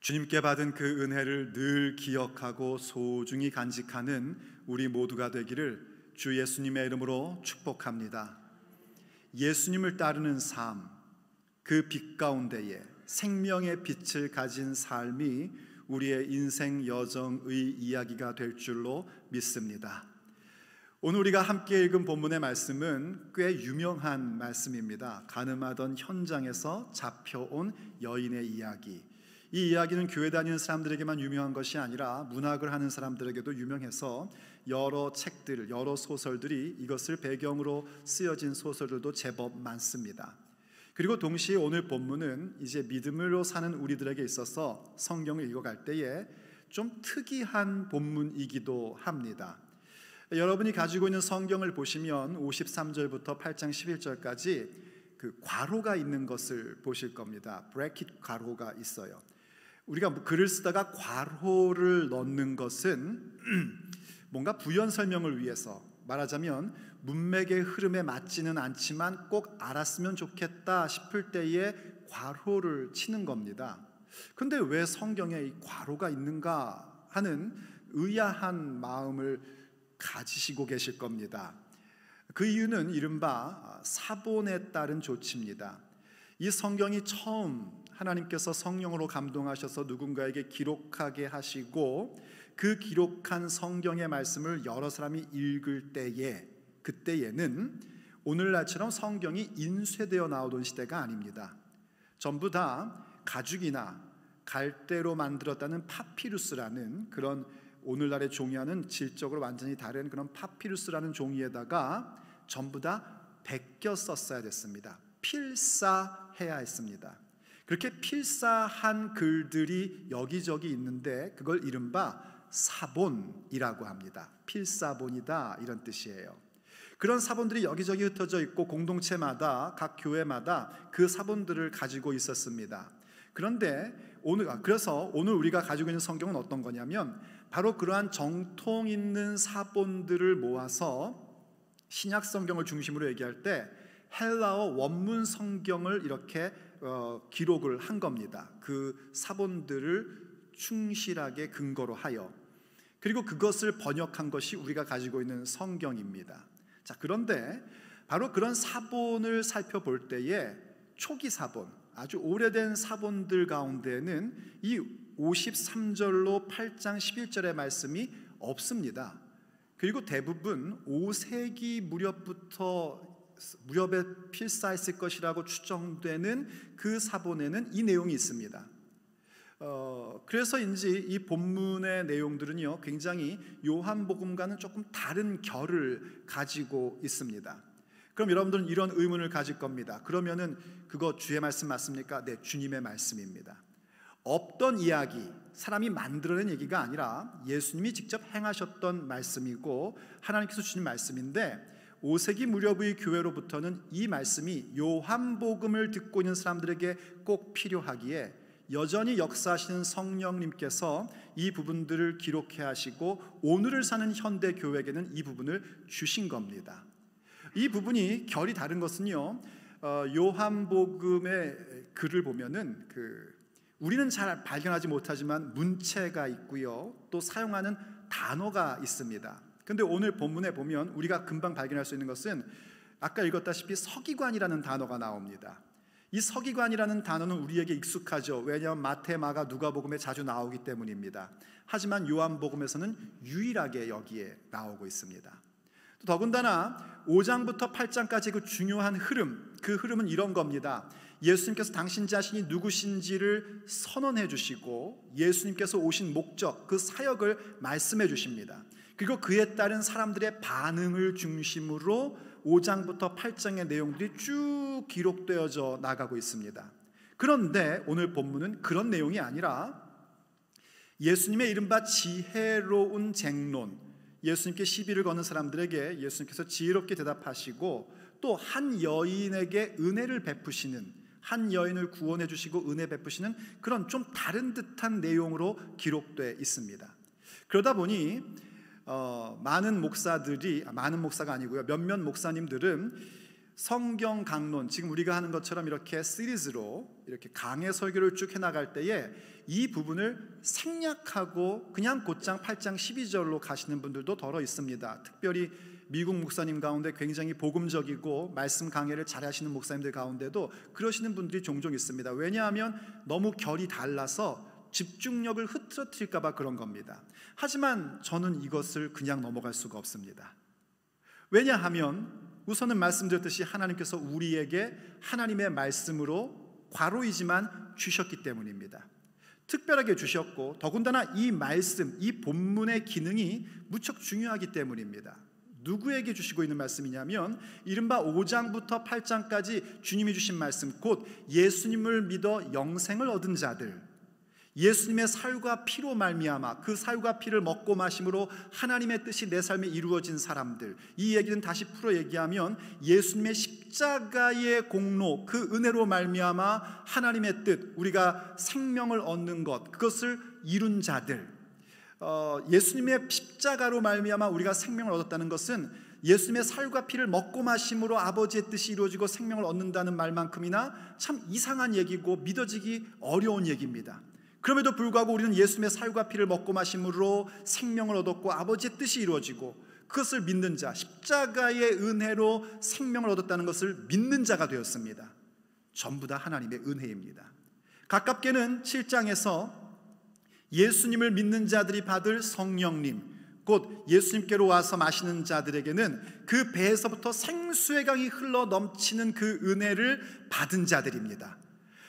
주님께 받은 그 은혜를 늘 기억하고 소중히 간직하는 우리 모두가 되기를 주 예수님의 이름으로 축복합니다. 예수님을 따르는 삶, 그 빛 가운데에 생명의 빛을 가진 삶이 우리의 인생 여정의 이야기가 될 줄로 믿습니다. 오늘 우리가 함께 읽은 본문의 말씀은 꽤 유명한 말씀입니다. 가늠하던 현장에서 잡혀온 여인의 이야기. 이 이야기는 교회 다니는 사람들에게만 유명한 것이 아니라 문학을 하는 사람들에게도 유명해서 여러 책들, 여러 소설들이 이것을 배경으로 쓰여진 소설들도 제법 많습니다. 그리고 동시에 오늘 본문은 이제 믿음으로 사는 우리들에게 있어서 성경을 읽어갈 때에 좀 특이한 본문이기도 합니다. 여러분이 가지고 있는 성경을 보시면 53절부터 8장 11절까지 그 괄호가 있는 것을 보실 겁니다. 브래킷 괄호가 있어요. 우리가 뭐 글을 쓰다가 괄호를 넣는 것은 뭔가 부연 설명을 위해서 말하자면 문맥의 흐름에 맞지는 않지만 꼭 알았으면 좋겠다 싶을 때에 괄호를 치는 겁니다. 근데 왜 성경에 이 괄호가 있는가 하는 의아한 마음을 가지시고 계실 겁니다. 그 이유는 이른바 사본에 따른 조치입니다. 이 성경이 처음 하나님께서 성령으로 감동하셔서 누군가에게 기록하게 하시고 그 기록한 성경의 말씀을 여러 사람이 읽을 때에 그때에는 오늘날처럼 성경이 인쇄되어 나오던 시대가 아닙니다. 전부 다 가죽이나 갈대로 만들었다는 파피루스라는 그런 오늘날의 종이와는 질적으로 완전히 다른 그런 파피루스라는 종이에다가 전부 다 베껴 썼어야 됐습니다. 필사해야 했습니다. 그렇게 필사한 글들이 여기저기 있는데 그걸 이른바 사본이라고 합니다. 필사본이다 이런 뜻이에요. 그런 사본들이 여기저기 흩어져 있고 공동체마다 각 교회마다 그 사본들을 가지고 있었습니다. 그런데 오늘 아, 그래서 오늘 우리가 가지고 있는 성경은 어떤 거냐면 바로 그러한 정통 있는 사본들을 모아서 신약 성경을 중심으로 얘기할 때 헬라어 원문 성경을 이렇게 어, 기록을 한 겁니다. 그 사본들을 충실하게 근거로 하여 그리고 그것을 번역한 것이 우리가 가지고 있는 성경입니다. 자, 그런데 바로 그런 사본을 살펴볼 때에 초기 사본, 아주 오래된 사본들 가운데는 이 53절로 8장 11절의 말씀이 없습니다. 그리고 대부분 5세기 무렵부터 무협에 필사했을 것이라고 추정되는 그 사본에는 이 내용이 있습니다. 어, 그래서인지 이 본문의 내용들은요, 굉장히 요한복음과는 조금 다른 결을 가지고 있습니다. 그럼 여러분들은 이런 의문을 가질 겁니다. 그러면은 그거 주의 말씀 맞습니까? 네, 주님의 말씀입니다. 없던 이야기, 사람이 만들어낸 얘기가 아니라 예수님이 직접 행하셨던 말씀이고 하나님께서 주신 말씀인데 5세기 무렵의 교회로부터는 이 말씀이 요한복음을 듣고 있는 사람들에게 꼭 필요하기에 여전히 역사하시는 성령님께서 이 부분들을 기록해 하시고 오늘을 사는 현대 교회에게는 이 부분을 주신 겁니다. 이 부분이 결이 다른 것은요. 어, 요한복음의 글을 보면은 그 우리는 잘 발견하지 못하지만 문체가 있고요. 또 사용하는 단어가 있습니다. 근데 오늘 본문에 보면 우리가 금방 발견할 수 있는 것은 아까 읽었다시피 서기관이라는 단어가 나옵니다. 이 서기관이라는 단어는 우리에게 익숙하죠. 왜냐하면 마테마가 누가복음에 자주 나오기 때문입니다. 하지만 요한복음에서는 유일하게 여기에 나오고 있습니다. 더군다나 5장부터 8장까지 그 중요한 흐름, 그 흐름은 이런 겁니다. 예수님께서 당신 자신이 누구신지를 선언해 주시고 예수님께서 오신 목적, 그 사역을 말씀해 주십니다. 그리고 그에 따른 사람들의 반응을 중심으로 5장부터 8장의 내용들이 쭉 기록되어져 나가고 있습니다. 그런데 오늘 본문은 그런 내용이 아니라 예수님의 이른바 지혜로운 쟁론, 예수님께 시비를 거는 사람들에게 예수님께서 지혜롭게 대답하시고 또 한 여인에게 은혜를 베푸시는 한 여인을 구원해 주시고 은혜 베푸시는 그런 좀 다른 듯한 내용으로 기록돼 있습니다. 그러다 보니 어, 많은 목사들이 아, 많은 목사가 아니고요 몇몇 목사님들은 성경 강론 지금 우리가 하는 것처럼 이렇게 시리즈로 이렇게 강의 설교를 쭉 해나갈 때에 이 부분을 생략하고 그냥 곧장 8장 12절로 가시는 분들도 더러 있습니다. 특별히 미국 목사님 가운데 굉장히 복음적이고 말씀 강의를 잘하시는 목사님들 가운데도 그러시는 분들이 종종 있습니다. 왜냐하면 너무 결이 달라서 집중력을 흐트러뜨릴까봐 그런 겁니다. 하지만 저는 이것을 그냥 넘어갈 수가 없습니다. 왜냐하면 우선은 말씀드렸듯이 하나님께서 우리에게 하나님의 말씀으로 과로이지만 주셨기 때문입니다. 특별하게 주셨고 더군다나 이 말씀, 이 본문의 기능이 무척 중요하기 때문입니다. 누구에게 주시고 있는 말씀이냐면 이른바 5장부터 8장까지 주님이 주신 말씀 곧 예수님을 믿어 영생을 얻은 자들 예수님의 살과 피로 말미암아 그 살과 피를 먹고 마심으로 하나님의 뜻이 내 삶에 이루어진 사람들 이 얘기는 다시 풀어 얘기하면 예수님의 십자가의 공로 그 은혜로 말미암아 하나님의 뜻 우리가 생명을 얻는 것 그것을 이룬 자들 어, 예수님의 십자가로 말미암아 우리가 생명을 얻었다는 것은 예수님의 살과 피를 먹고 마심으로 아버지의 뜻이 이루어지고 생명을 얻는다는 말만큼이나 참 이상한 얘기고 믿어지기 어려운 얘기입니다. 그럼에도 불구하고 우리는 예수님의 살과 피를 먹고 마심으로 생명을 얻었고 아버지의 뜻이 이루어지고 그것을 믿는 자, 십자가의 은혜로 생명을 얻었다는 것을 믿는 자가 되었습니다. 전부 다 하나님의 은혜입니다. 가깝게는 7장에서 예수님을 믿는 자들이 받을 성령님, 곧 예수님께로 와서 마시는 자들에게는 그 배에서부터 생수의 강이 흘러 넘치는 그 은혜를 받은 자들입니다.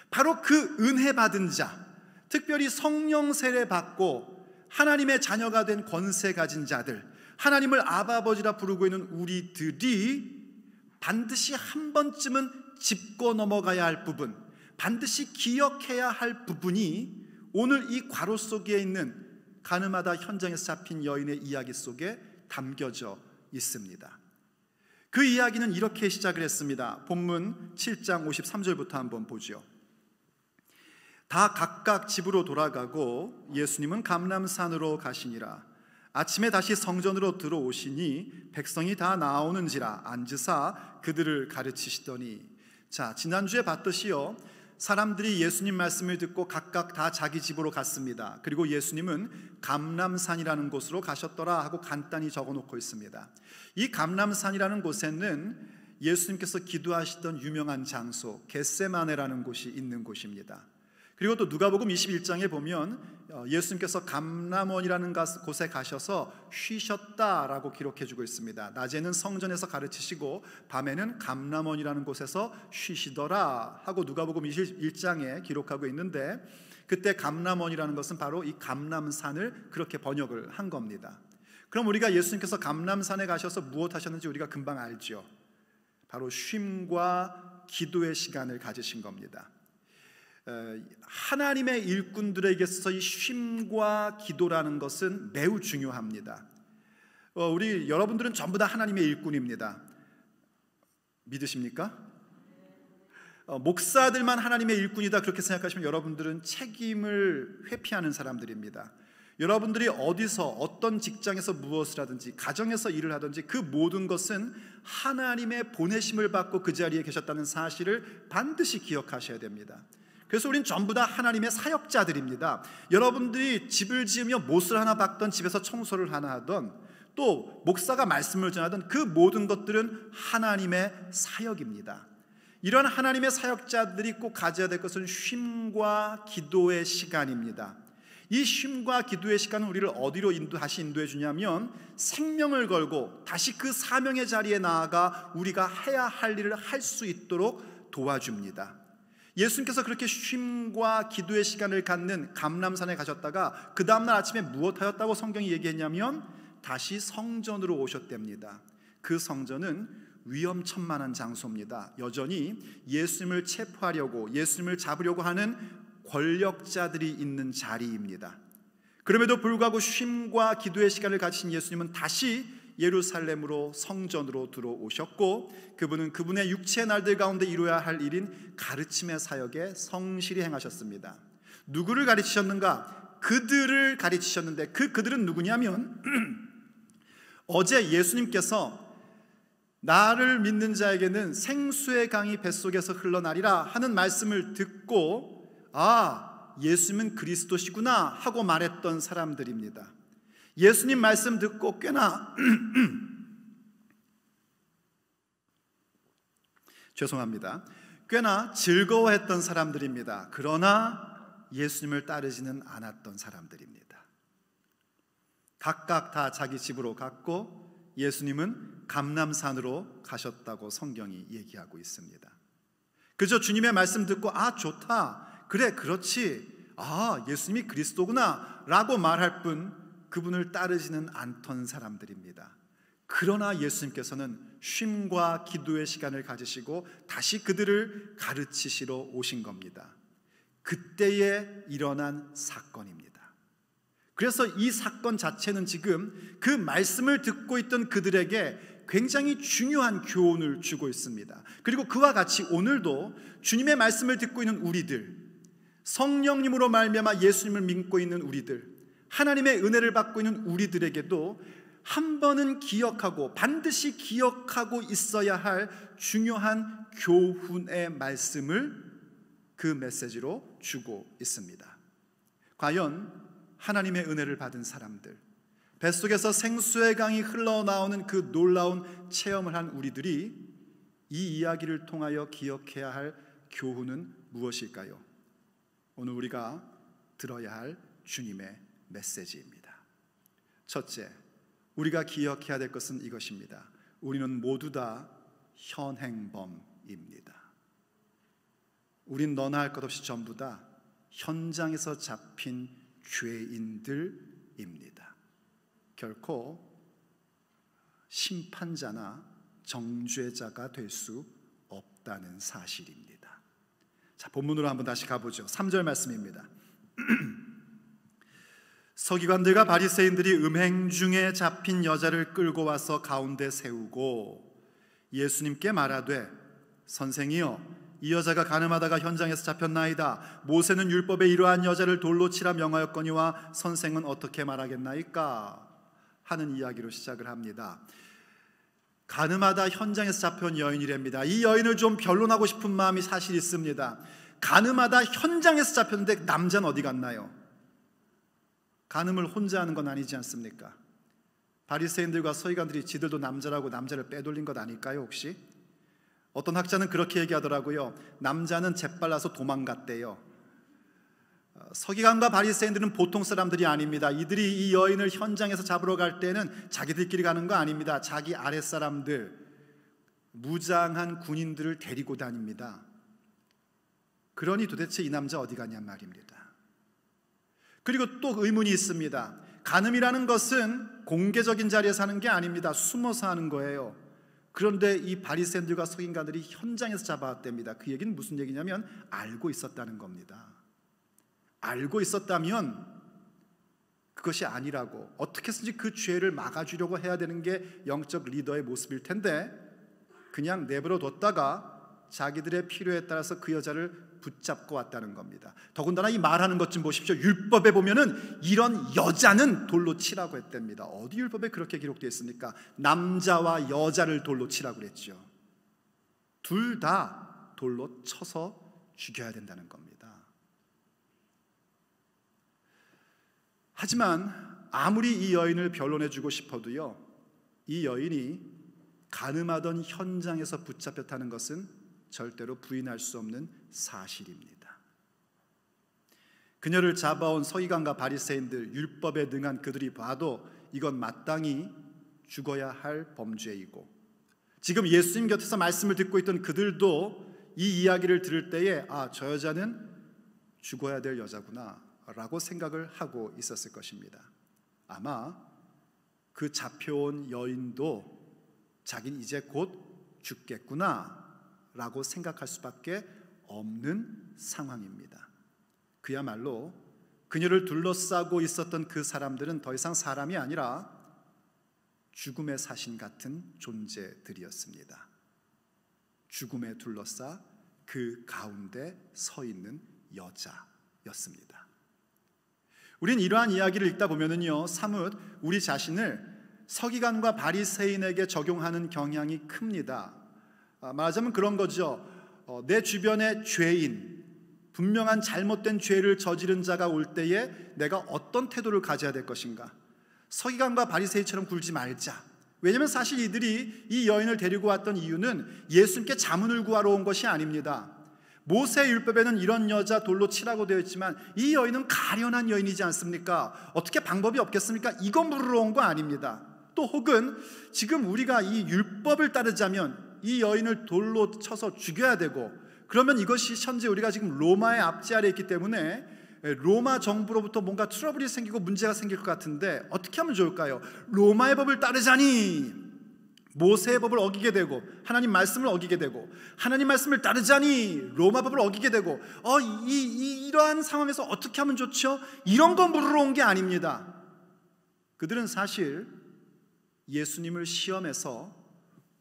바로 그 은혜 받은 자, 특별히 성령 세례 받고 하나님의 자녀가 된 권세 가진 자들, 하나님을 아바버지라 부르고 있는 우리들이 반드시 한 번쯤은 짚고 넘어가야 할 부분, 반드시 기억해야 할 부분이 오늘 이 과로 속에 있는 가늠하다 현장에 잡힌 여인의 이야기 속에 담겨져 있습니다. 그 이야기는 이렇게 시작을 했습니다. 본문 7장 53절부터 한번 보죠. 다 각각 집으로 돌아가고 예수님은 감람산으로 가시니라. 아침에 다시 성전으로 들어오시니 백성이 다 나오는지라 앉으사 그들을 가르치시더니 자 지난주에 봤듯이요 사람들이 예수님 말씀을 듣고 각각 다 자기 집으로 갔습니다 그리고 예수님은 감람산이라는 곳으로 가셨더라 하고 간단히 적어놓고 있습니다 이 감람산이라는 곳에는 예수님께서 기도하시던 유명한 장소 겟세마네라는 곳이 있는 곳입니다 그리고 또 누가복음 21장에 보면 어, 예수님께서 감람원이라는 곳에 가셔서 쉬셨다라고 기록해 주고 있습니다. 낮에는 성전에서 가르치시고 밤에는 감람원이라는 곳에서 쉬시더라 하고 누가복음 21장에 기록하고 있는데 그때 감람원이라는 것은 바로 이 감람산을 그렇게 번역을 한 겁니다. 그럼 우리가 예수님께서 감람산에 가셔서 무엇 하셨는지 우리가 금방 알죠. 바로 쉼과 기도의 시간을 가지신 겁니다. 하나님의 일꾼들에게서의 쉼과 기도라는 것은 매우 중요합니다. 어, 우리 여러분들은 전부 다 하나님의 일꾼입니다. 믿으십니까? 어, 목사들만 하나님의 일꾼이다 그렇게 생각하시면 여러분들은 책임을 회피하는 사람들입니다. 여러분들이 어디서 어떤 직장에서 무엇을 하든지 가정에서 일을 하든지 그 모든 것은 하나님의 보내심을 받고 그 자리에 계셨다는 사실을 반드시 기억하셔야 됩니다. 그래서 우린 전부 다 하나님의 사역자들입니다. 여러분들이 집을 지으며 못을 하나 박던 집에서 청소를 하나 하던 또 목사가 말씀을 전하던 그 모든 것들은 하나님의 사역입니다. 이런 하나님의 사역자들이 꼭 가져야 될 것은 쉼과 기도의 시간입니다. 이 쉼과 기도의 시간은 우리를 어디로 인도, 다시 인도해 주냐면 생명을 걸고 다시 그 사명의 자리에 나아가 우리가 해야 할 일을 할 수 있도록 도와줍니다. 예수님께서 그렇게 쉼과 기도의 시간을 갖는 감람산에 가셨다가 그 다음날 아침에 무엇하였다고 성경이 얘기했냐면 다시 성전으로 오셨답니다. 그 성전은 위험천만한 장소입니다. 여전히 예수님을 체포하려고 예수님을 잡으려고 하는 권력자들이 있는 자리입니다. 그럼에도 불구하고 쉼과 기도의 시간을 가진 예수님은 다시 예루살렘으로 성전으로 들어오셨고 그분은 그분의 육체 의 날들 가운데 이루어야 할 일인 가르침의 사역에 성실히 행하셨습니다. 누구를 가르치셨는가? 그들을 가르치셨는데 그 그들은 누구냐면 어제 예수님께서 나를 믿는 자에게는 생수의 강이 뱃속에서 흘러나리라 하는 말씀을 듣고 아 예수님은 그리스도시구나 하고 말했던 사람들입니다. 예수님 말씀 듣고 꽤나 죄송합니다. 꽤나 즐거워했던 사람들입니다. 그러나 예수님을 따르지는 않았던 사람들입니다. 각각 다 자기 집으로 갔고 예수님은 감남산으로 가셨다고 성경이 얘기하고 있습니다. 그저 주님의 말씀 듣고 아 좋다. 그래 그렇지. 아 예수님이 그리스도구나 라고 말할 뿐 그분을 따르지는 않던 사람들입니다. 그러나 예수님께서는 쉼과 기도의 시간을 가지시고 다시 그들을 가르치시러 오신 겁니다. 그때에 일어난 사건입니다. 그래서 이 사건 자체는 지금 그 말씀을 듣고 있던 그들에게 굉장히 중요한 교훈을 주고 있습니다. 그리고 그와 같이 오늘도 주님의 말씀을 듣고 있는 우리들, 성령님으로 말미암아 예수님을 믿고 있는 우리들, 하나님의 은혜를 받고 있는 우리들에게도 한 번은 기억하고 반드시 기억하고 있어야 할 중요한 교훈의 말씀을 그 메시지로 주고 있습니다. 과연 하나님의 은혜를 받은 사람들, 뱃속에서 생수의 강이 흘러나오는 그 놀라운 체험을 한 우리들이 이 이야기를 통하여 기억해야 할 교훈은 무엇일까요? 오늘 우리가 들어야 할 주님의 메시지입니다. 첫째, 우리가 기억해야 될 것은 이것입니다. 우리는 모두 다 현행범입니다. 우린 너나 할 것 없이 전부 다 현장에서 잡힌 죄인들입니다. 결코 심판자나 정죄자가 될 수 없다는 사실입니다. 자, 본문으로 한번 다시 가보죠. 3절 말씀입니다. 서기관들과 바리새인들이 음행 중에 잡힌 여자를 끌고 와서 가운데 세우고 예수님께 말하되 선생이여 이 여자가 가늠하다가 현장에서 잡혔나이다 모세는 율법에 이러한 여자를 돌로 치라 명하였거니와 선생은 어떻게 말하겠나이까 하는 이야기로 시작을 합니다. 가늠하다 현장에서 잡혀온 여인이랍니다. 이 여인을 좀 변론하고 싶은 마음이 사실 있습니다. 가늠하다 현장에서 잡혔는데 남자는 어디 갔나요? 간음을 혼자 하는 건 아니지 않습니까? 바리새인들과 서기관들이 지들도 남자라고 남자를 빼돌린 것 아닐까요, 혹시? 어떤 학자는 그렇게 얘기하더라고요. 남자는 재빨라서 도망갔대요. 서기관과 바리새인들은 보통 사람들이 아닙니다. 이들이 이 여인을 현장에서 잡으러 갈 때는 자기들끼리 가는 거 아닙니다. 자기 아랫사람들, 무장한 군인들을 데리고 다닙니다. 그러니 도대체 이 남자 어디 가냔 말입니다. 그리고 또 의문이 있습니다. 간음이라는 것은 공개적인 자리에사는게 아닙니다. 숨어서 하는 거예요. 그런데 이 바리새인들과 서인가들이 현장에서 잡아왔답니다. 그 얘기는 무슨 얘기냐면 알고 있었다는 겁니다. 알고 있었다면 그것이 아니라고 어떻게 든지그 죄를 막아주려고 해야 되는 게 영적 리더의 모습일 텐데 그냥 내버려 뒀다가 자기들의 필요에 따라서 그 여자를 붙잡고 왔다는 겁니다. 더군다나 이 말하는 것 좀 보십시오. 율법에 보면은 이런 여자는 돌로 치라고 했답니다. 어디 율법에 그렇게 기록되어 있습니까? 남자와 여자를 돌로 치라고 그랬죠. 둘 다 돌로 쳐서 죽여야 된다는 겁니다. 하지만 아무리 이 여인을 변론해 주고 싶어도요. 이 여인이 가늠하던 현장에서 붙잡혔다는 것은 절대로 부인할 수 없는 사실입니다. 그녀를 잡아온 서기관과 바리새인들 율법에 능한 그들이 봐도 이건 마땅히 죽어야 할 범죄이고 지금 예수님 곁에서 말씀을 듣고 있던 그들도 이 이야기를 들을 때에 아저 여자는 죽어야 될 여자구나라고 생각을 하고 있었을 것입니다. 아마 그 잡혀온 여인도 자긴 이제 곧 죽겠구나 라고 생각할 수밖에 없는 상황입니다. 그야말로 그녀를 둘러싸고 있었던 그 사람들은 더 이상 사람이 아니라 죽음의 사신 같은 존재들이었습니다. 죽음에 둘러싸 그 가운데 서 있는 여자였습니다. 우린 이러한 이야기를 읽다 보면은요, 사뭇 우리 자신을 서기관과 바리새인에게 적용하는 경향이 큽니다. 아, 말하자면 그런 거죠. 어, 내 주변의 죄인, 분명한 잘못된 죄를 저지른 자가 올 때에 내가 어떤 태도를 가져야 될 것인가? 서기관과 바리새이처럼 굴지 말자. 왜냐하면 사실 이들이 이 여인을 데리고 왔던 이유는 예수님께 자문을 구하러 온 것이 아닙니다. 모세 율법에는 이런 여자 돌로 치라고 되어 있지만 이 여인은 가련한 여인이지 않습니까? 어떻게 방법이 없겠습니까? 이건 물으러 온 거 아닙니다. 또 혹은 지금 우리가 이 율법을 따르자면 이 여인을 돌로 쳐서 죽여야 되고 그러면 이것이 현재 우리가 지금 로마의 앞지 아래 있기 때문에 예, 로마 정부로부터 뭔가 트러블이 생기고 문제가 생길 것 같은데 어떻게 하면 좋을까요? 로마의 법을 따르자니 모세의 법을 어기게 되고 하나님 말씀을 어기게 되고 하나님 말씀을 따르자니 로마 법을 어기게 되고 어 이, 이 이러한 상황에서 어떻게 하면 좋죠? 이런 건 물으러 온 게 아닙니다. 그들은 사실 예수님을 시험해서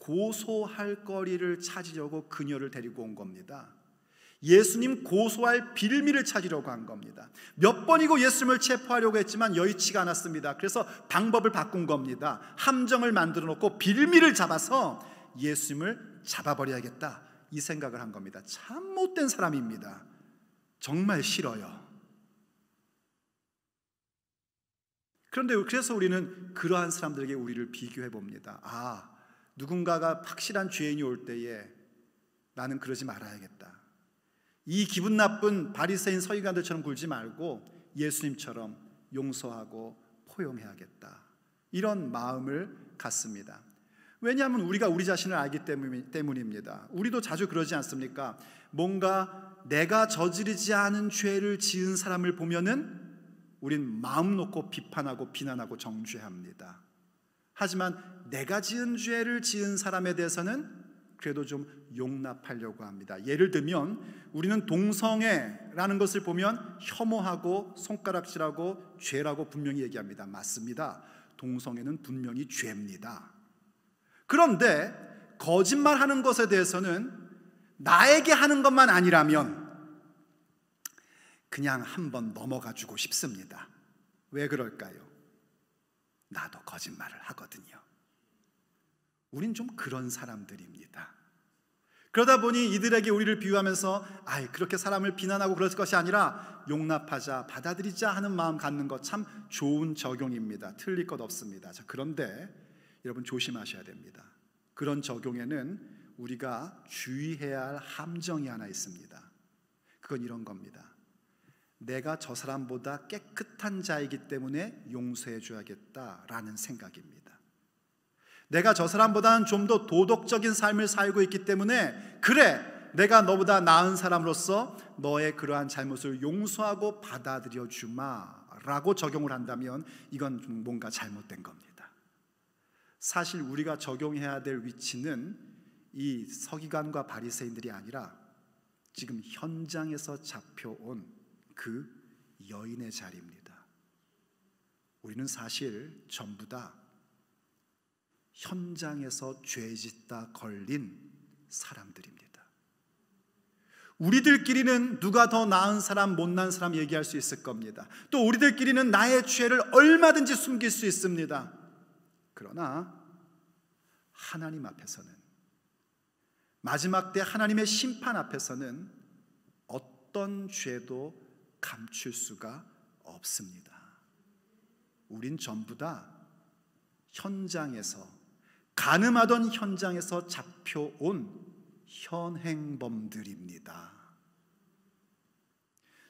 고소할 거리를 찾으려고 그녀를 데리고 온 겁니다. 예수님 고소할 빌미를 찾으려고 한 겁니다. 몇 번이고 예수님을 체포하려고 했지만 여의치가 않았습니다. 그래서 방법을 바꾼 겁니다. 함정을 만들어 놓고 빌미를 잡아서 예수님을 잡아버려야겠다. 이 생각을 한 겁니다. 참 못된 사람입니다. 정말 싫어요. 그런데 그래서 우리는 그러한 사람들에게 우리를 비교해 봅니다. 아, 누군가가 확실한 죄인이 올 때에 나는 그러지 말아야겠다. 이 기분 나쁜 바리새인 서기관들처럼 굴지 말고 예수님처럼 용서하고 포용해야겠다. 이런 마음을 갖습니다. 왜냐하면 우리가 우리 자신을 알기 때문입니다. 우리도 자주 그러지 않습니까? 뭔가 내가 저지르지 않은 죄를 지은 사람을 보면은 우린 마음 놓고 비판하고 비난하고 정죄합니다. 하지만 내가 지은 죄를 지은 사람에 대해서는 그래도 좀 용납하려고 합니다. 예를 들면 우리는 동성애라는 것을 보면 혐오하고 손가락질하고 죄라고 분명히 얘기합니다. 맞습니다. 동성애는 분명히 죄입니다. 그런데 거짓말하는 것에 대해서는 나에게 하는 것만 아니라면 그냥 한번 넘어가 주고 싶습니다. 왜 그럴까요? 나도 거짓말을 하거든요. 우린 좀 그런 사람들입니다. 그러다 보니 이들에게 우리를 비유하면서 아이 그렇게 사람을 비난하고 그럴 것이 아니라 용납하자 받아들이자 하는 마음 갖는 것 참 좋은 적용입니다. 틀릴 것 없습니다. 자, 그런데 여러분 조심하셔야 됩니다. 그런 적용에는 우리가 주의해야 할 함정이 하나 있습니다. 그건 이런 겁니다. 내가 저 사람보다 깨끗한 자이기 때문에 용서해 줘야겠다라는 생각입니다. 내가 저 사람보다는 좀더 도덕적인 삶을 살고 있기 때문에 그래 내가 너보다 나은 사람으로서 너의 그러한 잘못을 용서하고 받아들여 주마라고 적용을 한다면 이건 뭔가 잘못된 겁니다. 사실 우리가 적용해야 될 위치는 이 서기관과 바리새인들이 아니라 지금 현장에서 잡혀온 그 여인의 자리입니다. 우리는 사실 전부 다 현장에서 죄 짓다 걸린 사람들입니다. 우리들끼리는 누가 더 나은 사람, 못난 사람 얘기할 수 있을 겁니다. 또 우리들끼리는 나의 죄를 얼마든지 숨길 수 있습니다. 그러나 하나님 앞에서는 마지막 때 하나님의 심판 앞에서는 어떤 죄도 감출 수가 없습니다. 우린 전부 다 현장에서 가늠하던 현장에서 잡혀온 현행범들입니다.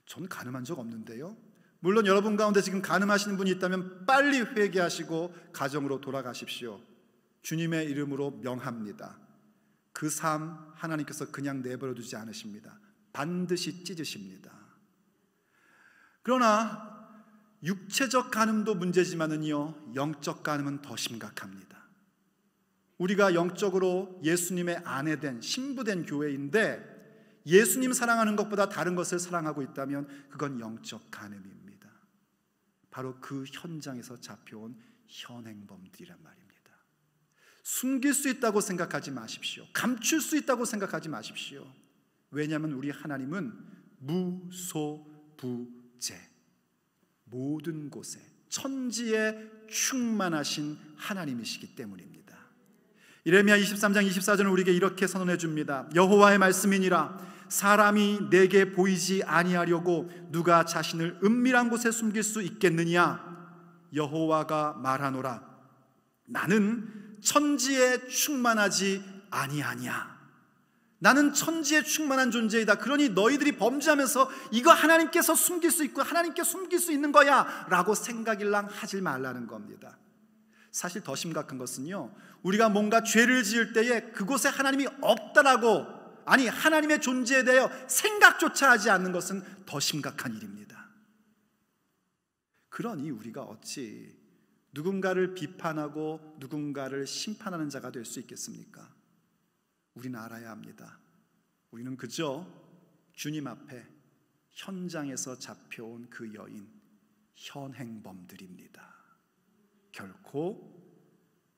전 가늠한 적 없는데요. 물론 여러분 가운데 지금 가늠하시는 분이 있다면 빨리 회개하시고 가정으로 돌아가십시오. 주님의 이름으로 명합니다. 그 삶 하나님께서 그냥 내버려 두지 않으십니다. 반드시 찢으십니다. 그러나 육체적 가늠도 문제지만은요, 영적 가늠은더 심각합니다. 우리가 영적으로 예수님의 아내된, 신부된 교회인데 예수님 사랑하는 것보다 다른 것을 사랑하고 있다면 그건 영적 간음입니다. 바로 그 현장에서 잡혀온 현행범들이란 말입니다. 숨길 수 있다고 생각하지 마십시오. 감출 수 있다고 생각하지 마십시오. 왜냐하면 우리 하나님은 무소부 번째, 모든 곳에 천지에 충만하신 하나님이시기 때문입니다. 이레미야 23장 24절은 우리에게 이렇게 선언해 줍니다. 여호와의 말씀이니라 사람이 내게 보이지 아니하려고 누가 자신을 은밀한 곳에 숨길 수 있겠느냐 여호와가 말하노라 나는 천지에 충만하지 아니하냐 나는 천지에 충만한 존재이다. 그러니 너희들이 범죄하면서 이거 하나님께서 숨길 수 있고 하나님께 숨길 수 있는 거야. 라고 생각일랑 하지 말라는 겁니다. 사실 더 심각한 것은요. 우리가 뭔가 죄를 지을 때에 그곳에 하나님이 없다라고 아니 하나님의 존재에 대하여 생각조차 하지 않는 것은 더 심각한 일입니다. 그러니 우리가 어찌 누군가를 비판하고 누군가를 심판하는 자가 될 수 있겠습니까? 우리는 알아야 합니다. 우리는 그저 주님 앞에 현장에서 잡혀온 그 여인 현행범들입니다. 결코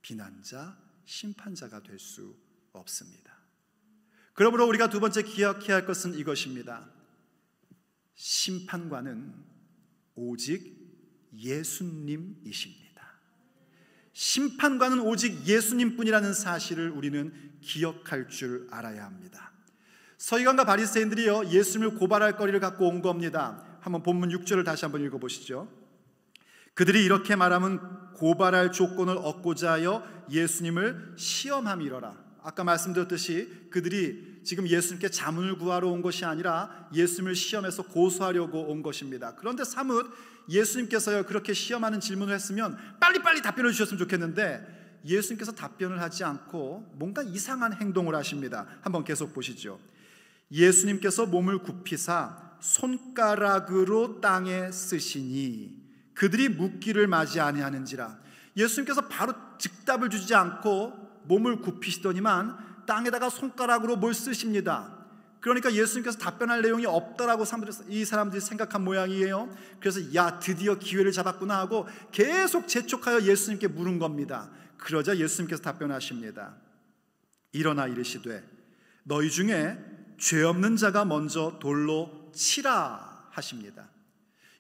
비난자, 심판자가 될 수 없습니다. 그러므로 우리가 두 번째 기억해야 할 것은 이것입니다. 심판관은 오직 예수님이십니다. 심판관은 오직 예수님뿐이라는 사실을 우리는 기억할 줄 알아야 합니다. 서기관과 바리새인들이요 예수님을 고발할 거리를 갖고 온 겁니다. 한번 본문 6절을 다시 한번 읽어 보시죠. 그들이 이렇게 말하면 고발할 조건을 얻고자 하여 예수님을 시험함이러라. 아까 말씀드렸듯이 그들이 지금 예수님께 자문을 구하러 온 것이 아니라 예수님을 시험해서 고소하려고 온 것입니다. 그런데 사뭇 예수님께서요 그렇게 시험하는 질문을 했으면 빨리빨리 답변을 주셨으면 좋겠는데 예수님께서 답변을 하지 않고 뭔가 이상한 행동을 하십니다. 한번 계속 보시죠. 예수님께서 몸을 굽히사 손가락으로 땅에 쓰시니 그들이 묻기를 맞이 아니하는지라. 예수님께서 바로 즉답을 주지 않고 몸을 굽히시더니만 땅에다가 손가락으로 뭘 쓰십니다. 그러니까 예수님께서 답변할 내용이 없다라고 이 사람들이 생각한 모양이에요. 그래서 야 드디어 기회를 잡았구나 하고 계속 재촉하여 예수님께 물은 겁니다. 그러자 예수님께서 답변하십니다. 일어나 이르시되 너희 중에 죄 없는 자가 먼저 돌로 치라 하십니다.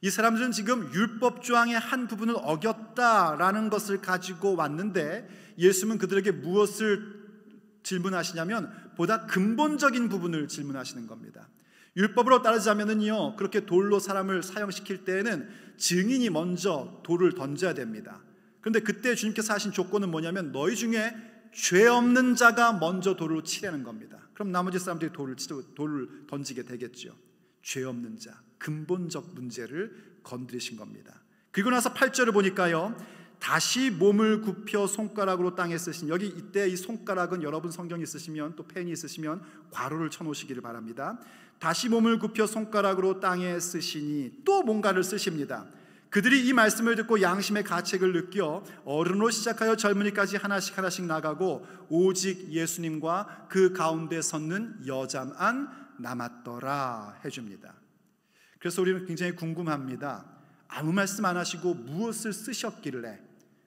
이 사람들은 지금 율법 조항의 한 부분을 어겼다라는 것을 가지고 왔는데 예수님은 그들에게 무엇을 질문하시냐면 보다 근본적인 부분을 질문하시는 겁니다. 율법으로 따르자면은요 그렇게 돌로 사람을 사형시킬 때에는 증인이 먼저 돌을 던져야 됩니다. 그런데 그때 주님께서 하신 조건은 뭐냐면 너희 중에 죄 없는 자가 먼저 돌을 치려는 겁니다. 그럼 나머지 사람들이 돌을, 돌을 던지게 되겠죠. 죄 없는 자, 근본적 문제를 건드리신 겁니다. 그리고 나서 8절을 보니까요. 다시 몸을 굽혀 손가락으로 땅에 쓰신 여기 이때 이 손가락은 여러분 성경 있으시면 또 펜이 있으시면 괄호를 쳐놓으시기를 바랍니다. 다시 몸을 굽혀 손가락으로 땅에 쓰시니 또 뭔가를 쓰십니다. 그들이 이 말씀을 듣고 양심의 가책을 느껴 어른으로 시작하여 젊은이까지 하나씩 하나씩 나가고 오직 예수님과 그 가운데 섰는 여자만 남았더라 해줍니다. 그래서 우리는 굉장히 궁금합니다. 아무 말씀 안 하시고 무엇을 쓰셨길래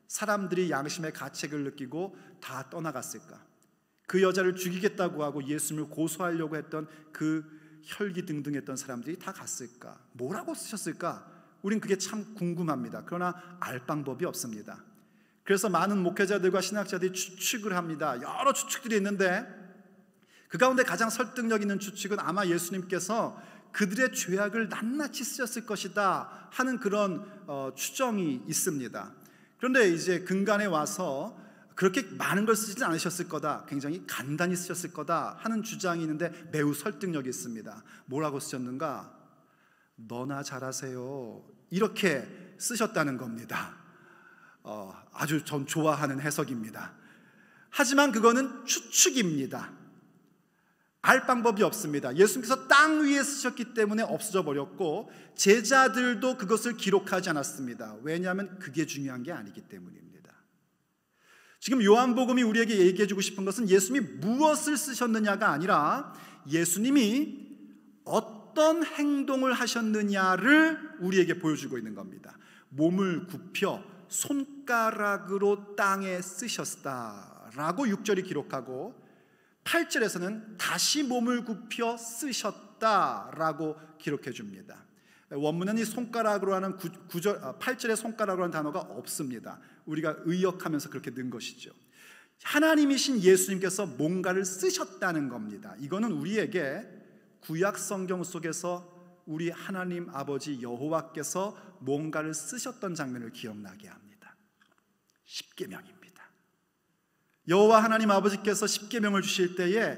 사람들이 양심의 가책을 느끼고 다 떠나갔을까? 그 여자를 죽이겠다고 하고 예수님을 고소하려고 했던 그 혈기 등등했던 사람들이 다 갔을까? 뭐라고 쓰셨을까? 우린 그게 참 궁금합니다. 그러나 알 방법이 없습니다. 그래서 많은 목회자들과 신학자들이 추측을 합니다. 여러 추측들이 있는데 그 가운데 가장 설득력 있는 추측은 아마 예수님께서 그들의 죄악을 낱낱이 쓰셨을 것이다 하는 그런 어, 추정이 있습니다. 그런데 이제 근간에 와서 그렇게 많은 걸 쓰진 않으셨을 거다. 굉장히 간단히 쓰셨을 거다 하는 주장이 있는데 매우 설득력이 있습니다. 뭐라고 쓰셨는가? 너나 잘하세요. 이렇게 쓰셨다는 겁니다. 어, 아주 전 좋아하는 해석입니다. 하지만 그거는 추측입니다. 알 방법이 없습니다. 예수님께서 땅 위에 쓰셨기 때문에 없어져 버렸고 제자들도 그것을 기록하지 않았습니다. 왜냐하면 그게 중요한 게 아니기 때문입니다. 지금 요한복음이 우리에게 얘기해 주고 싶은 것은 예수님이 무엇을 쓰셨느냐가 아니라 예수님이 어떤 어떤 행동을 하셨느냐를 우리에게 보여주고 있는 겁니다. 몸을 굽혀 손가락으로 땅에 쓰셨다. 라고 6절이 기록하고 8절에서는 다시 몸을 굽혀 쓰셨다. 라고 기록해 줍니다. 원문은 이 손가락으로 하는 9절, 8절의 아, 손가락으로 하는 단어가 없습니다. 우리가 의역하면서 그렇게 는 것이죠. 하나님이신 예수님께서 뭔가를 쓰셨다는 겁니다. 이거는 우리에게 구약 성경 속에서 우리 하나님 아버지 여호와께서 뭔가를 쓰셨던 장면을 기억나게 합니다. 십계명입니다. 여호와 하나님 아버지께서 십계명을 주실 때에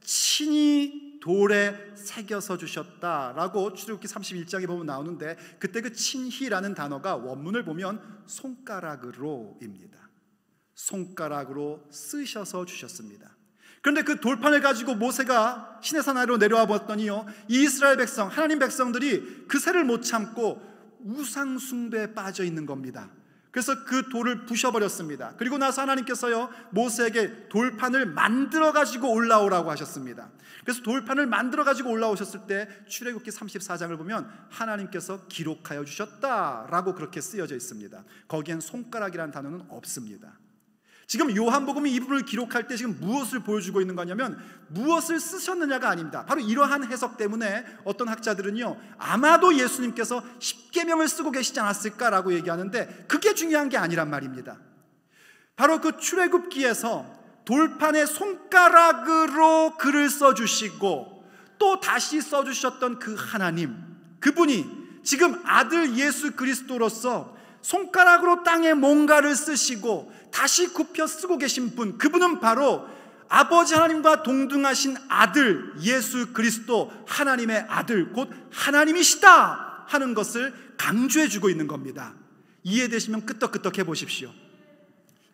친히 돌에 새겨서 주셨다라고 출애굽기 31장에 보면 나오는데 그때 그 친히라는 단어가 원문을 보면 손가락으로입니다. 손가락으로 쓰셔서 주셨습니다. 그런데 그 돌판을 가지고 모세가 시내산 아래로 내려와 보았더니요. 이스라엘 백성, 하나님 백성들이 그 새를 못 참고 우상 숭배에 빠져 있는 겁니다. 그래서 그 돌을 부셔버렸습니다. 그리고 나서 하나님께서요, 모세에게 돌판을 만들어가지고 올라오라고 하셨습니다. 그래서 돌판을 만들어가지고 올라오셨을 때 출애굽기 34장을 보면 하나님께서 기록하여 주셨다라고 그렇게 쓰여져 있습니다. 거기엔 손가락이라는 단어는 없습니다. 지금 요한복음이 이 부분을 기록할 때 지금 무엇을 보여주고 있는 거냐면 무엇을 쓰셨느냐가 아닙니다. 바로 이러한 해석 때문에 어떤 학자들은요. 아마도 예수님께서 십계명을 쓰고 계시지 않았을까라고 얘기하는데 그게 중요한 게 아니란 말입니다. 바로 그 출애굽기에서 돌판에 손가락으로 글을 써 주시고 또 다시 써 주셨던 그 하나님 그분이 지금 아들 예수 그리스도로서 손가락으로 땅에 뭔가를 쓰시고 다시 굽혀 쓰고 계신 분, 그분은 바로 아버지 하나님과 동등하신 아들 예수 그리스도 하나님의 아들 곧 하나님이시다 하는 것을 강조해 주고 있는 겁니다. 이해되시면 끄떡끄떡 해 보십시오.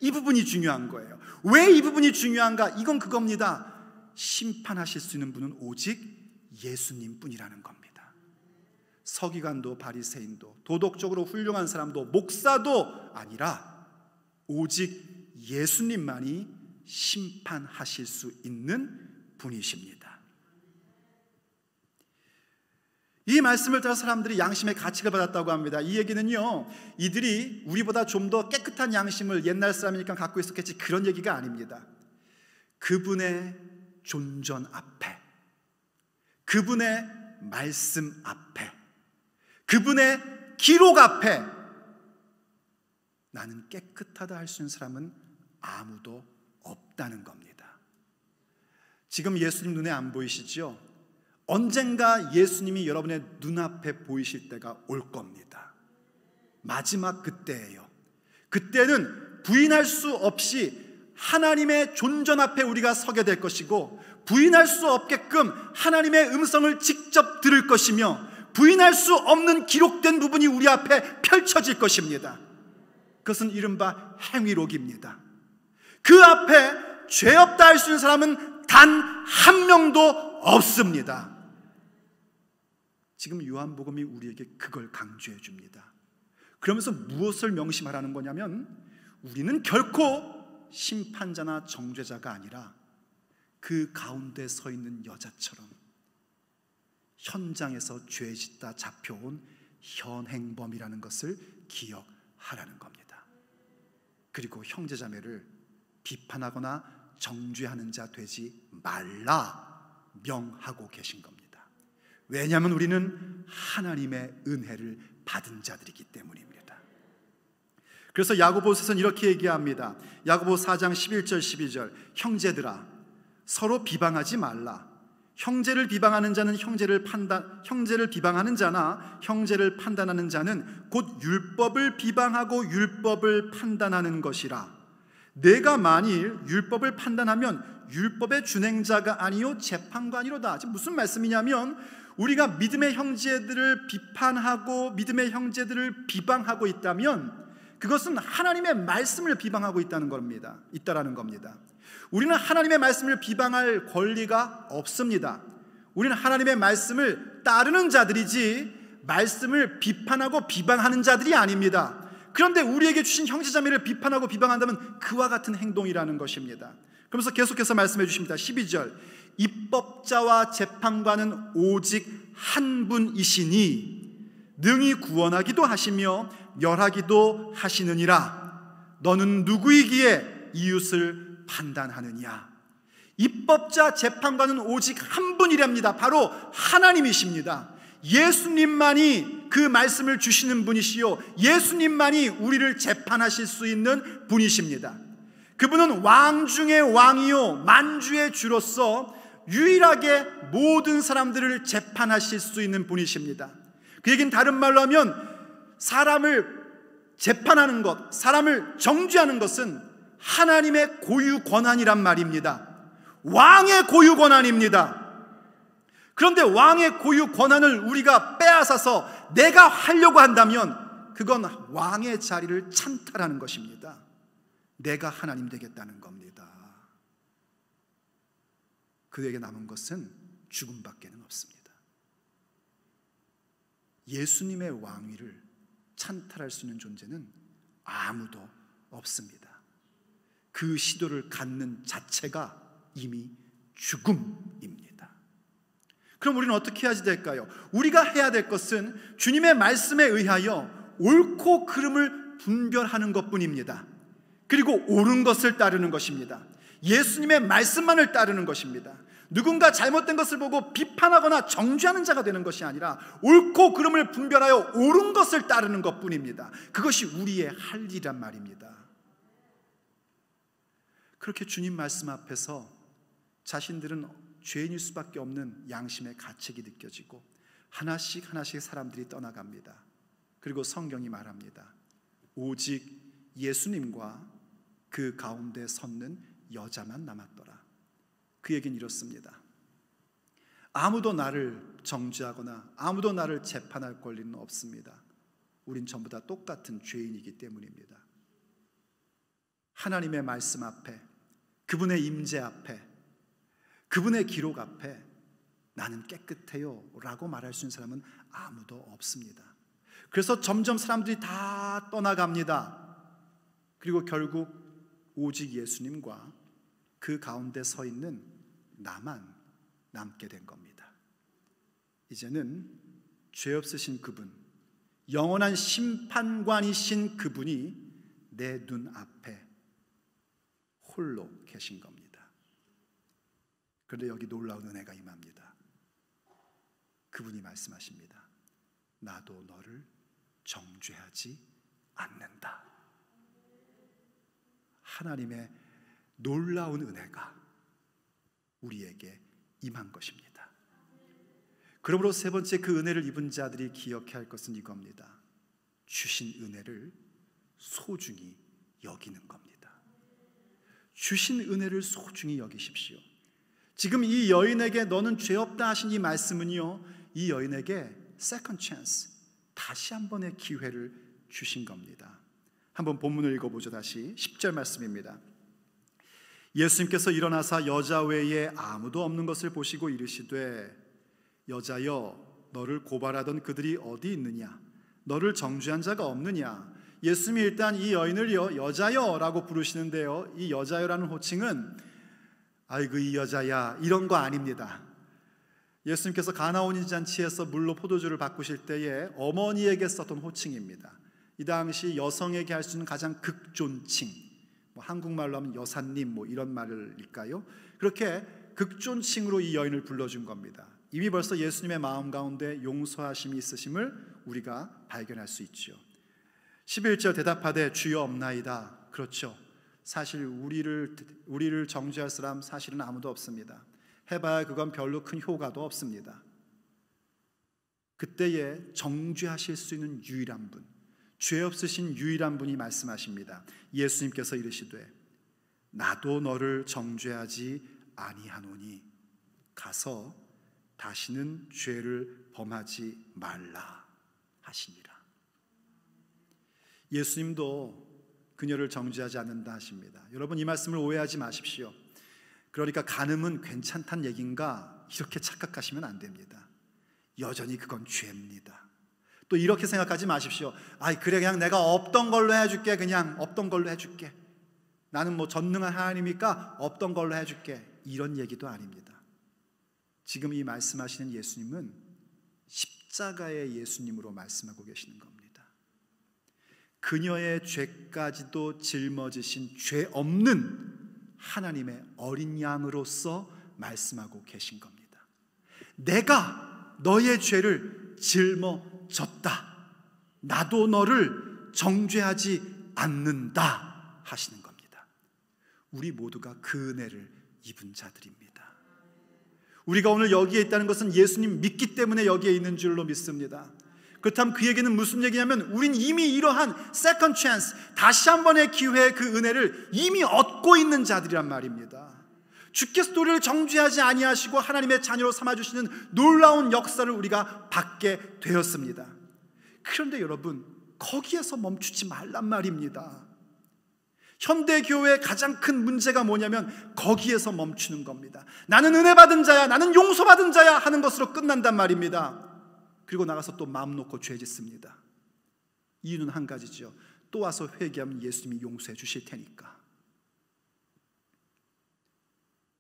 이 부분이 중요한 거예요. 왜 이 부분이 중요한가? 이건 그겁니다. 심판하실 수 있는 분은 오직 예수님뿐이라는 겁니다. 서기관도 바리새인도 도덕적으로 훌륭한 사람도 목사도 아니라 오직 예수님만이 심판하실 수 있는 분이십니다. 이 말씀을 따라 사람들이 양심의 가치를 받았다고 합니다. 이 얘기는요, 이들이 우리보다 좀 더 깨끗한 양심을 옛날 사람이니까 갖고 있었겠지 그런 얘기가 아닙니다. 그분의 존전 앞에, 그분의 말씀 앞에, 그분의 기록 앞에 나는 깨끗하다 할 수 있는 사람은 아무도 없다는 겁니다. 지금 예수님 눈에 안 보이시죠? 언젠가 예수님이 여러분의 눈앞에 보이실 때가 올 겁니다. 마지막 그때예요. 그때는 부인할 수 없이 하나님의 존전 앞에 우리가 서게 될 것이고 부인할 수 없게끔 하나님의 음성을 직접 들을 것이며 부인할 수 없는 기록된 부분이 우리 앞에 펼쳐질 것입니다. 그것은 이른바 행위록입니다. 그 앞에 죄 없다 할 수 있는 사람은 단 한 명도 없습니다. 지금 요한복음이 우리에게 그걸 강조해 줍니다. 그러면서 무엇을 명심하라는 거냐면 우리는 결코 심판자나 정죄자가 아니라 그 가운데 서 있는 여자처럼 현장에서 죄 짓다 잡혀온 현행범이라는 것을 기억하라는 겁니다. 그리고 형제자매를 비판하거나 정죄하는 자 되지 말라 명하고 계신 겁니다. 왜냐하면 우리는 하나님의 은혜를 받은 자들이기 때문입니다. 그래서 야고보서는 이렇게 얘기합니다. 야고보 4장 11절 12절 형제들아 서로 비방하지 말라 형제를 비방하는 자는 형제를 판단 형제를 비방하는 자나 형제를 판단하는 자는 곧 율법을 비방하고 율법을 판단하는 것이라. 내가 만일 율법을 판단하면 율법의 준행자가 아니요 재판관이로다. 지금 무슨 말씀이냐면 우리가 믿음의 형제들을 비판하고 믿음의 형제들을 비방하고 있다면 그것은 하나님의 말씀을 비방하고 있다는 겁니다. 있다라는 겁니다. 우리는 하나님의 말씀을 비방할 권리가 없습니다. 우리는 하나님의 말씀을 따르는 자들이지 말씀을 비판하고 비방하는 자들이 아닙니다. 그런데 우리에게 주신 형제자매를 비판하고 비방한다면 그와 같은 행동이라는 것입니다. 그러면서 계속해서 말씀해 주십니다. 12절. 입법자와 재판관은 오직 한 분이시니 능히 구원하기도 하시며 멸하기도 하시느니라. 너는 누구이기에 이웃을 판단하느냐? 입법자 재판관은 오직 한 분이랍니다. 바로 하나님이십니다. 예수님만이 그 말씀을 주시는 분이시요. 예수님만이 우리를 재판하실 수 있는 분이십니다. 그분은 왕 중의 왕이요. 만주의 주로서 유일하게 모든 사람들을 재판하실 수 있는 분이십니다. 그 얘기는 다른 말로 하면 사람을 재판하는 것, 사람을 정죄하는 것은 하나님의 고유 권한이란 말입니다. 왕의 고유 권한입니다. 그런데 왕의 고유 권한을 우리가 빼앗아서 내가 하려고 한다면 그건 왕의 자리를 찬탈하는 것입니다. 내가 하나님 되겠다는 겁니다. 그에게 남은 것은 죽음밖에는 없습니다. 예수님의 왕위를 찬탈할 수 있는 존재는 아무도 없습니다. 그 시도를 갖는 자체가 이미 죽음입니다. 그럼 우리는 어떻게 해야 될까요? 우리가 해야 될 것은 주님의 말씀에 의하여 옳고 그름을 분별하는 것 뿐입니다. 그리고 옳은 것을 따르는 것입니다. 예수님의 말씀만을 따르는 것입니다. 누군가 잘못된 것을 보고 비판하거나 정죄하는 자가 되는 것이 아니라 옳고 그름을 분별하여 옳은 것을 따르는 것 뿐입니다. 그것이 우리의 할 일이란 말입니다. 그렇게 주님 말씀 앞에서 자신들은 죄인일 수밖에 없는 양심의 가책이 느껴지고 하나씩 하나씩 사람들이 떠나갑니다. 그리고 성경이 말합니다. 오직 예수님과 그 가운데 섰는 여자만 남았더라. 그 얘기는 이렇습니다. 아무도 나를 정죄하거나 아무도 나를 재판할 권리는 없습니다. 우린 전부 다 똑같은 죄인이기 때문입니다. 하나님의 말씀 앞에 그분의 임재 앞에 그분의 기록 앞에 나는 깨끗해요 라고 말할 수 있는 사람은 아무도 없습니다. 그래서 점점 사람들이 다 떠나갑니다. 그리고 결국 오직 예수님과 그 가운데 서 있는 나만 남게 된 겁니다. 이제는 죄 없으신 그분, 영원한 심판관이신 그분이 내 눈앞에 홀로 계신 겁니다. 그런데 여기 놀라운 은혜가 임합니다. 그분이 말씀하십니다. 나도 너를 정죄하지 않는다. 하나님의 놀라운 은혜가 우리에게 임한 것입니다. 그러므로 세 번째 그 은혜를 입은 자들이 기억해야 할 것은 이겁니다. 주신 은혜를 소중히 여기는 겁니다. 주신 은혜를 소중히 여기십시오. 지금 이 여인에게 너는 죄 없다 하신 이 말씀은요, 이 여인에게 second chance, 다시 한 번의 기회를 주신 겁니다. 한번 본문을 읽어보죠, 다시. 10절 말씀입니다. 예수님께서 일어나사 여자 외에 아무도 없는 것을 보시고 이르시되, 여자여, 너를 고발하던 그들이 어디 있느냐? 너를 정죄한 자가 없느냐? 예수님이 일단 이 여인을 여, 자여라고 부르시는데요. 이 여자여라는 호칭은 아이고 이 여자야 이런 거 아닙니다. 예수님께서 가나오니 잔치에서 물로 포도주를 바꾸실 때에 어머니에게 썼던 호칭입니다. 이 당시 여성에게 할 수 있는 가장 극존칭, 뭐 한국말로 하면 여사님 뭐 이런 말일까요? 그렇게 극존칭으로 이 여인을 불러준 겁니다. 이미 벌써 예수님의 마음 가운데 용서하심이 있으심을 우리가 발견할 수 있죠. 11절 대답하되 주여 없나이다. 그렇죠. 사실 우리를 우리를 정죄할 사람 사실은 아무도 없습니다. 해봐야 그건 별로 큰 효과도 없습니다. 그때에 정죄하실 수 있는 유일한 분, 죄 없으신 유일한 분이 말씀하십니다. 예수님께서 이르시되 나도 너를 정죄하지 아니하노니 가서 다시는 죄를 범하지 말라 하시니 예수님도 그녀를 정죄하지 않는다 하십니다. 여러분 이 말씀을 오해하지 마십시오. 그러니까 간음은 괜찮단 얘긴가 이렇게 착각하시면 안 됩니다. 여전히 그건 죄입니다. 또 이렇게 생각하지 마십시오. 아, 그래 그냥 내가 없던 걸로 해줄게. 그냥 없던 걸로 해줄게. 나는 뭐 전능한 하나님이니까 없던 걸로 해줄게. 이런 얘기도 아닙니다. 지금 이 말씀하시는 예수님은 십자가의 예수님으로 말씀하고 계시는 겁니다. 그녀의 죄까지도 짊어지신 죄 없는 하나님의 어린 양으로서 말씀하고 계신 겁니다. 내가 너의 죄를 짊어졌다. 나도 너를 정죄하지 않는다. 하시는 겁니다. 우리 모두가 그 은혜를 입은 자들입니다. 우리가 오늘 여기에 있다는 것은 예수님 믿기 때문에 여기에 있는 줄로 믿습니다. 그렇다면 그에게는 무슨 얘기냐면 우린 이미 이러한 세컨 찬스 다시 한 번의 기회의 그 은혜를 이미 얻고 있는 자들이란 말입니다. 주께서 우리를 정죄하지 아니하시고 하나님의 자녀로 삼아 주시는 놀라운 역사를 우리가 받게 되었습니다. 그런데 여러분 거기에서 멈추지 말란 말입니다. 현대 교회의 가장 큰 문제가 뭐냐면 거기에서 멈추는 겁니다. 나는 은혜 받은 자야, 나는 용서받은 자야 하는 것으로 끝난단 말입니다. 그리고 나가서 또 마음 놓고 죄 짓습니다. 이유는 한 가지죠. 또 와서 회개하면 예수님이 용서해 주실 테니까.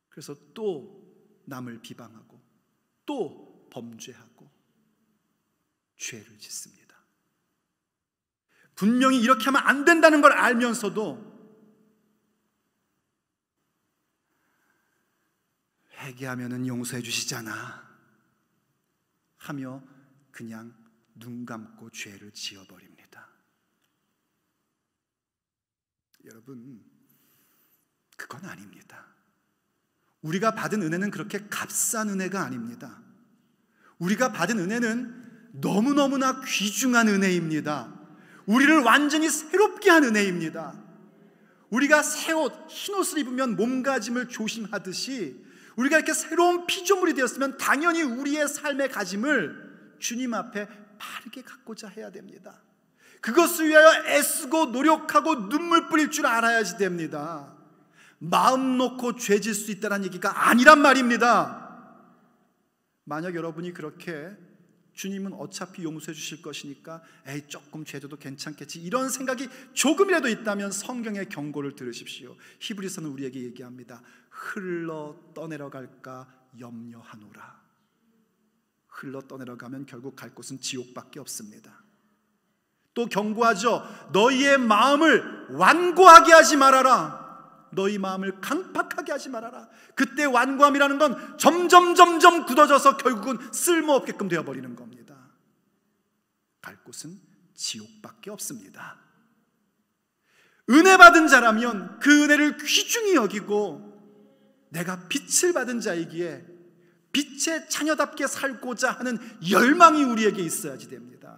그래서 또 남을 비방하고 또 범죄하고 죄를 짓습니다. 분명히 이렇게 하면 안 된다는 걸 알면서도 회개하면 용서해 주시잖아 하며 그냥 눈 감고 죄를 지어버립니다. 여러분, 그건 아닙니다. 우리가 받은 은혜는 그렇게 값싼 은혜가 아닙니다. 우리가 받은 은혜는 너무너무나 귀중한 은혜입니다. 우리를 완전히 새롭게 한 은혜입니다. 우리가 새 옷, 흰 옷을 입으면 몸가짐을 조심하듯이 우리가 이렇게 새로운 피조물이 되었으면 당연히 우리의 삶의 가짐을 주님 앞에 바르게 갖고자 해야 됩니다. 그것을 위하여 애쓰고 노력하고 눈물 뿌릴 줄 알아야지 됩니다. 마음 놓고 죄질수 있다는 얘기가 아니란 말입니다. 만약 여러분이 그렇게 주님은 어차피 용서해 주실 것이니까 에이 조금 죄져도 괜찮겠지 이런 생각이 조금이라도 있다면 성경의 경고를 들으십시오. 히브리서는 우리에게 얘기합니다. 흘러 떠내려 갈까 염려하노라. 흘러 떠내려가면 결국 갈 곳은 지옥밖에 없습니다. 또 경고하죠. 너희의 마음을 완고하게 하지 말아라. 너희 마음을 강팍하게 하지 말아라. 그때 완고함이라는 건 점점 점점 굳어져서 결국은 쓸모없게끔 되어버리는 겁니다. 갈 곳은 지옥밖에 없습니다. 은혜 받은 자라면 그 은혜를 귀중히 여기고 내가 빛을 받은 자이기에 빛의 자녀답게 살고자 하는 열망이 우리에게 있어야지 됩니다.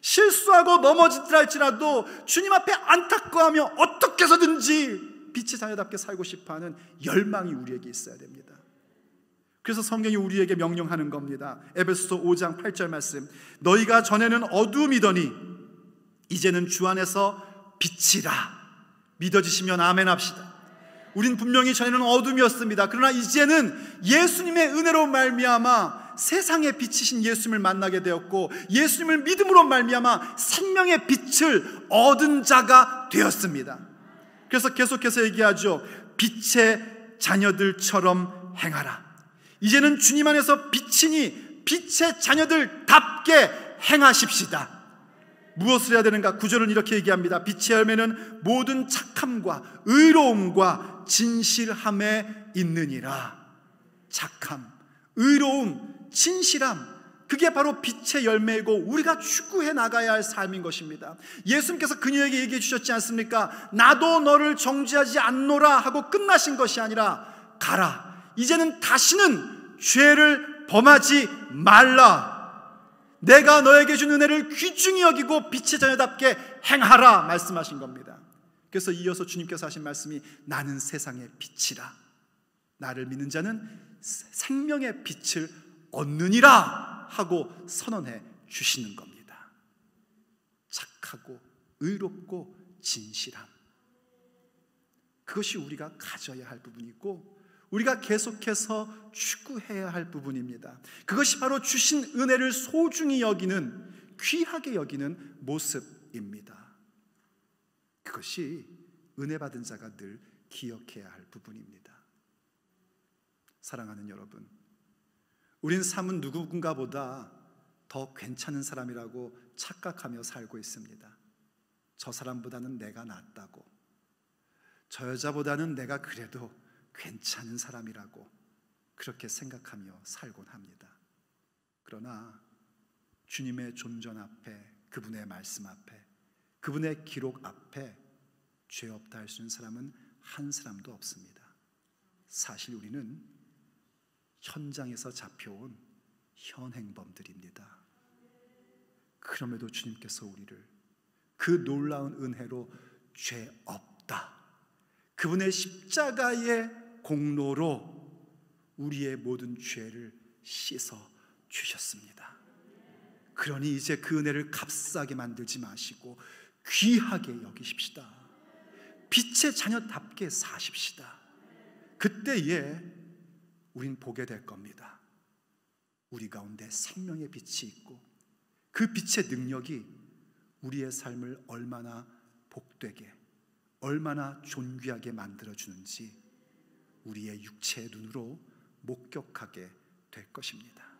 실수하고 넘어지더라 할지라도 주님 앞에 안타까워하며 어떻게 해서든지 빛의 자녀답게 살고 싶어하는 열망이 우리에게 있어야 됩니다. 그래서 성경이 우리에게 명령하는 겁니다. 에베소서 5장 8절 말씀. 너희가 전에는 어둠이더니 이제는 주 안에서 빛이라. 믿어지시면 아멘 합시다. 우린 분명히 전에는 어둠이었습니다. 그러나 이제는 예수님의 은혜로 말미암아 세상에비치신 예수님을 만나게 되었고 예수님을 믿음으로 말미암아 생명의 빛을 얻은 자가 되었습니다. 그래서 계속해서 얘기하죠. 빛의 자녀들처럼 행하라. 이제는 주님 안에서 빛이니 빛의 자녀들답게 행하십시다. 무엇을 해야 되는가? 구절은 이렇게 얘기합니다. 빛의 열매는 모든 착함과 의로움과 진실함에 있느니라. 착함, 의로움, 진실함. 그게 바로 빛의 열매이고 우리가 추구해 나가야 할 삶인 것입니다. 예수님께서 그녀에게 얘기해 주셨지 않습니까? 나도 너를 정죄하지 않노라 하고 끝나신 것이 아니라 가라. 이제는 다시는 죄를 범하지 말라. 내가 너에게 준 은혜를 귀중히 여기고 빛의 자녀답게 행하라 말씀하신 겁니다. 그래서 이어서 주님께서 하신 말씀이 나는 세상의 빛이라. 나를 믿는 자는 생명의 빛을 얻느니라 하고 선언해 주시는 겁니다. 착하고 의롭고 진실함. 그것이 우리가 가져야 할 부분이고 우리가 계속해서 추구해야 할 부분입니다. 그것이 바로 주신 은혜를 소중히 여기는 귀하게 여기는 모습입니다. 그것이 은혜 받은 자가 늘 기억해야 할 부분입니다. 사랑하는 여러분, 우린 삶은 누군가보다 더 괜찮은 사람이라고 착각하며 살고 있습니다. 저 사람보다는 내가 낫다고. 저 여자보다는 내가 그래도 괜찮은 사람이라고 그렇게 생각하며 살곤 합니다. 그러나 주님의 존전 앞에 그분의 말씀 앞에 그분의 기록 앞에 죄 없다 할 수 있는 사람은 한 사람도 없습니다. 사실 우리는 현장에서 잡혀온 현행범들입니다. 그럼에도 주님께서 우리를 그 놀라운 은혜로 죄 없다. 그분의 십자가에 공로로 우리의 모든 죄를 씻어 주셨습니다. 그러니 이제 그 은혜를 값싸게 만들지 마시고 귀하게 여기십시다. 빛의 자녀답게 사십시다. 그때에 우린 보게 될 겁니다. 우리 가운데 생명의 빛이 있고 그 빛의 능력이 우리의 삶을 얼마나 복되게, 얼마나 존귀하게 만들어주는지 우리의 육체의 눈으로 목격하게 될 것입니다.